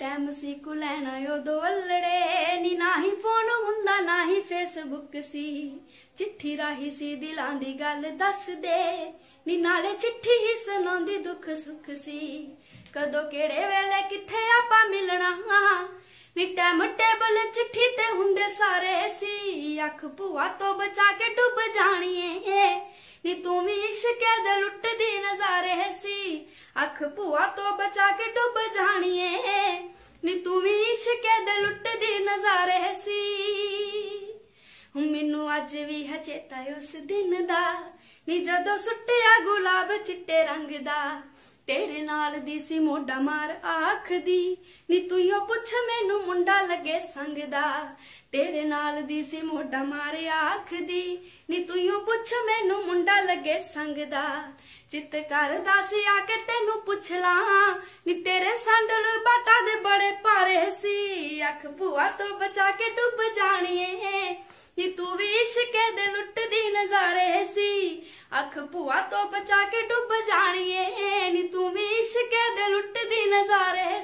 time ਸੀ ਕੁ ਲੈਣਾ ਉਹ ਦੋਲੜੇ ਨੀ ਨਾਹੀ ਫੋਨ ਹੁੰਦਾ ਨਾਹੀ ਫੇਸਬੁੱਕ ਸੀ ਚਿੱਠੀ ਰਾਹੀ ਸੀ ਦਿਲਾਂ ਦੀ ਗੱਲ ਦੱਸਦੇ ਨੀ ਨਾਲੇ ਚਿੱਠੀ ਹੀ ਸੁਣਾਉਂਦੀ ਦੁੱਖ ਸੁੱਖ ਸੀ ਕਦੋਂ ਕਿਹੜੇ ਵੇਲੇ ਕਿੱਥੇ ਆਪਾਂ ਮਿਲਣਾ ਨੀ ਟਾਈਮ ਟੇਬਲ ਚਿੱਠੀ ਤੇ ਹੁੰਦੇ ਸਾਰੇ ਸੀ ਅੱਖ ਭੂਆ ਤੋਂ ਬਚਾ ਕੇ ਡੁੱਬ ਜਾਣੀਏ ਨੀ ਤੂੰ ਵੀ ਇਸ਼ਕ ਦੇ ਲੁੱਟਦੀ ਨਜ਼ਾਰੇ ਸੀ ਅੱਖ ਭੂਆ ਤੋਂ ਬਚਾ ਕੇ ਡੁੱਬ ਜਾਣੀਏ ਨੀ ਤੂੰ ਵੀ ਇਸ਼ਕੇ ਦੇ ਲੁੱਟਦੀ ਨਜ਼ਾਰੇ ਸੀ ਮੈਨੂੰ ਅੱਜ ਵੀ ਹਚੇਤਾ ਉਸ ਦਿਨ ਦਾ ਨੀ ਜਦੋਂ ਸੁੱਟਿਆ ਗੁਲਾਬ ਚਿੱਟੇ ਰੰਗ ਦਾ ਤੇਰੇ ਨਾਲ ਦੀ ਸੀ ਮੋਢਾ ਮਾਰ ਆਖਦੀ ਨੀ ਤੂੰ ਯੋ ਪੁੱਛ ਮੈਨੂੰ ਮੁੰਡਾ ਲੱਗੇ ਸੰਗ ਦਾ ਤੇਰੇ ਨਾਲ ਦੀ ਸੀ ਮੋਢਾ ਮਾਰ ਆਖਦੀ ਨੀ ਤੂੰ ਯੋ ਪੁੱਛ ਮੈਨੂੰ ਮੁੰਡਾ ਲੱਗੇ ਸੰਗ ਦਾ ਚਿੱਤ ਕਰਦਾ ਸੀ ਆ ਕੇ ਤੈਨੂੰ ਪੁੱਛ ਲਾਂ ਨੀ ਤੇਰੇ ਸੰਡਲ ਬਾਟਾ ਦੇ ਬੜੇ ਪਾਰੇ ਸੀ ਅੱਖ ਭੂਆ ਤੋਂ ਬਚਾ ਕੇ ਡੁੱਬ ਜਾਣੀਏ ਨੀ ਤੂੰ ਵੀ ਇਸ਼ਕੇ ਦੇ ਲੁੱਟਦੀ ਨਜ਼ਾਰੇ ਸੀ ਅੱਖ ਭੂਆ ਤੋਂ ਬਚਾ ਕੇ ਡੁੱਬ ਜਾ नजारे